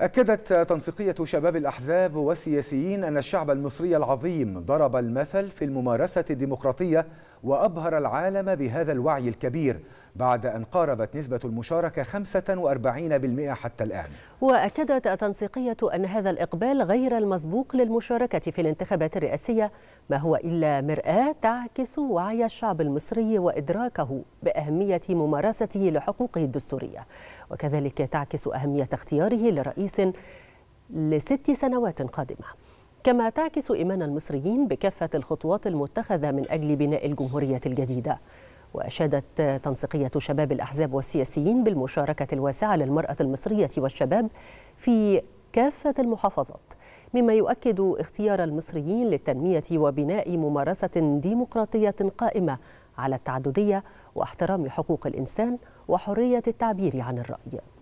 أكدت تنسيقية شباب الأحزاب والسياسيين أن الشعب المصري العظيم ضرب المثل في الممارسة الديمقراطية وأبهر العالم بهذا الوعي الكبير بعد أن قاربت نسبة المشاركة 45% حتى الآن وأكدت التنسيقية أن هذا الإقبال غير المسبوق للمشاركة في الانتخابات الرئاسية ما هو إلا مرآة تعكس وعي الشعب المصري وإدراكه بأهمية ممارسته لحقوقه الدستورية وكذلك تعكس أهمية اختياره لرئيس لست سنوات قادمة كما تعكس إيمان المصريين بكافة الخطوات المتخذة من أجل بناء الجمهورية الجديدة وأشادت تنسيقية شباب الأحزاب والسياسيين بالمشاركة الواسعة للمرأة المصرية والشباب في كافة المحافظات مما يؤكد اختيار المصريين للتنمية وبناء ممارسة ديمقراطية قائمة على التعددية واحترام حقوق الإنسان وحرية التعبير عن الرأي